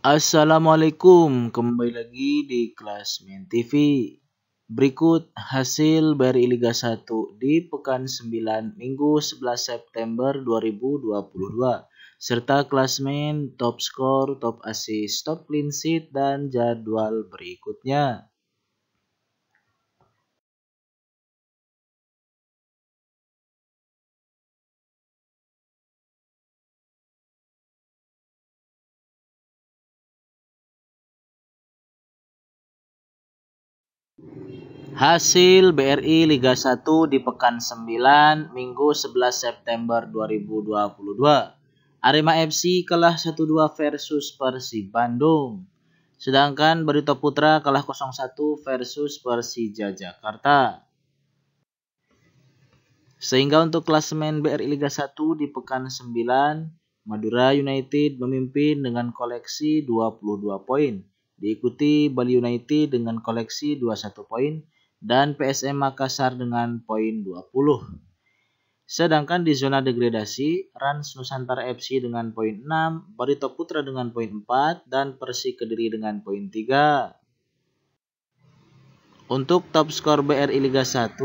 Assalamualaikum, kembali lagi di kelas Min TV. Berikut hasil BRI Liga 1 di pekan 9 Minggu 11 September 2022 serta klasmen, top skor, top assist, top clean sheet dan jadwal berikutnya. Hasil BRI Liga 1 di pekan 9 Minggu 11 September 2022. Arema FC kalah 1-2 versus Persib Bandung. Sedangkan Barito Putra kalah 0-1 versus Persija Jakarta. Sehingga untuk klasemen BRI Liga 1 di pekan 9, Madura United memimpin dengan koleksi 22 poin, diikuti Bali United dengan koleksi 21 poin, dan PSM Makassar dengan poin 20. Sedangkan di zona degradasi, Rans Nusantara FC dengan poin 6, Barito Putra dengan poin 4, dan Persi Kediri dengan poin 3. Untuk top skor BRI Liga 1,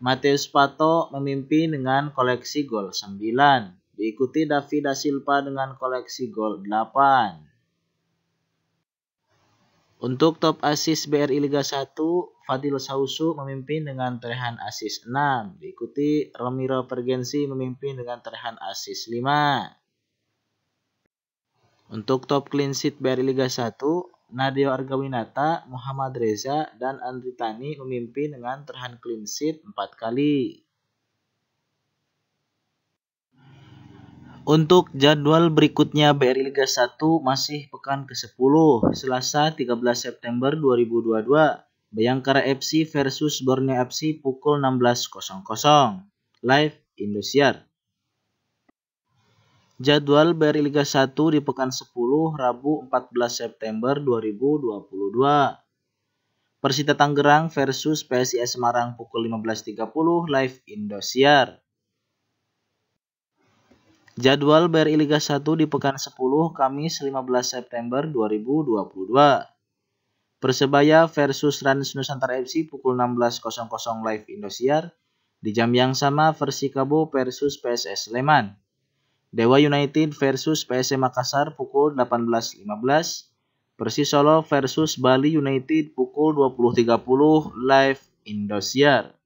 Mateus Pato memimpin dengan koleksi gol 9, diikuti Davida Silva dengan koleksi gol 8. Untuk top asis BRI Liga 1, Fadil Sausu memimpin dengan torehan asis 6, diikuti Romiro Pergensi memimpin dengan torehan asis 5. Untuk top clean sheet BRI Liga 1, Nadio Argawinata, Muhammad Reza, dan Andri Tani memimpin dengan torehan clean sheet 4 kali. Untuk jadwal berikutnya BRI Liga 1 masih pekan ke-10 Selasa 13 September 2022 Bayangkara FC versus Borneo FC pukul 16.00 Live Indosiar Jadwal BRI Liga 1 di pekan 10 Rabu 14 September 2022 Persita Tangerang versus PSIS Semarang pukul 15.30 Live Indosiar Jadwal BRI Liga 1 di pekan 10 Kamis 15 September 2022. Persebaya versus Rans Nusantara FC pukul 16.00 live Indosiar. Di jam yang sama Persikabo versus PSS Sleman. Dewa United versus PSM Makassar pukul 18.15. Persis Solo versus Bali United pukul 20.30 live Indosiar.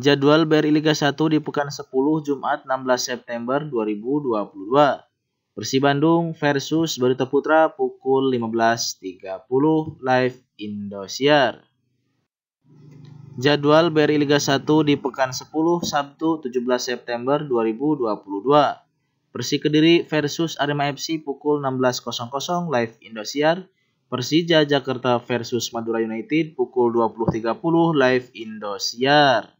Jadwal BRI Liga 1 di pekan 10 Jumat 16 September 2022. Persib Bandung versus Barito Putra pukul 15.30 live Indosiar. Jadwal BRI Liga 1 di pekan 10 Sabtu 17 September 2022. Persi Kediri versus Arema FC pukul 16.00 live Indosiar. Persija Jakarta versus Madura United pukul 20.30 live Indosiar.